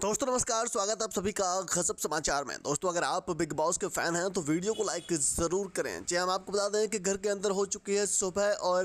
दोस्तों नमस्कार स्वागत है आप सभी का खसब समाचार में दोस्तों अगर आप बिग बॉस के फैन हैं तो वीडियो को लाइक ज़रूर करें जी हाँ, हम आपको बता दें कि घर के अंदर हो चुकी है सुबह और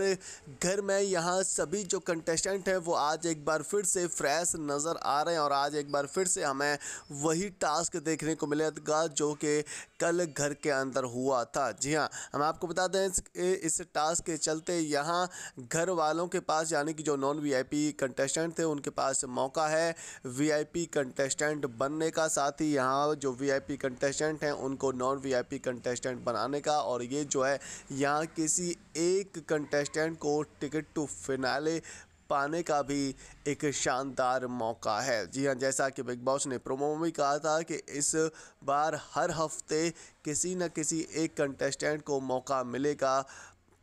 घर में यहाँ सभी जो कंटेस्टेंट हैं वो आज एक बार फिर से फ्रेश नज़र आ रहे हैं और आज एक बार फिर से हमें वही टास्क देखने को मिलेगा जो कि कल घर के अंदर हुआ था जी हाँ हम आपको बता दें इस टास्क के चलते यहाँ घर वालों के पास यानी कि जो नॉन वी कंटेस्टेंट थे उनके पास मौका है वी आई कंटेस्टेंट बनने का साथ ही यहाँ जो वीआईपी कंटेस्टेंट हैं उनको नॉन वीआईपी कंटेस्टेंट बनाने का और ये जो है यहाँ किसी एक कंटेस्टेंट को टिकट टू फिनाले पाने का भी एक शानदार मौका है जी हाँ जैसा कि बिग बॉस ने प्रोमो में कहा था कि इस बार हर हफ्ते किसी न किसी एक कंटेस्टेंट को मौका मिलेगा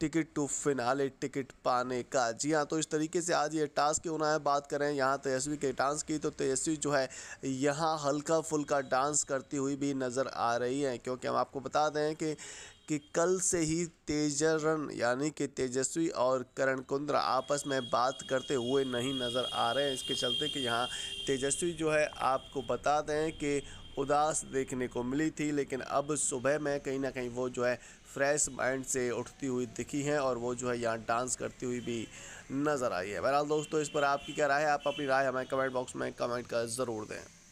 टिकट टू फिनाले टिकट पाने का जी हाँ तो इस तरीके से आज ये टास्क होना है बात करें यहाँ तेजस्वी के डांस की तो तेजस्वी जो है यहाँ हल्का फुल्का डांस करती हुई भी नज़र आ रही है क्योंकि हम आपको बता दें कि कि कल से ही तेजरन यानी कि तेजस्वी और करण कुंद्रा आपस में बात करते हुए नहीं नज़र आ रहे हैं इसके चलते कि यहाँ तेजस्वी जो है आपको बता दें कि उदास देखने को मिली थी लेकिन अब सुबह में कहीं ना कहीं वो जो है फ्रेश माइंड से उठती हुई दिखी हैं और वो जो है यहाँ डांस करती हुई भी नज़र आई है बहरहाल दोस्तों इस पर आपकी क्या राय है आप अपनी राय हमें कमेंट बॉक्स में कमेंट कर ज़रूर दें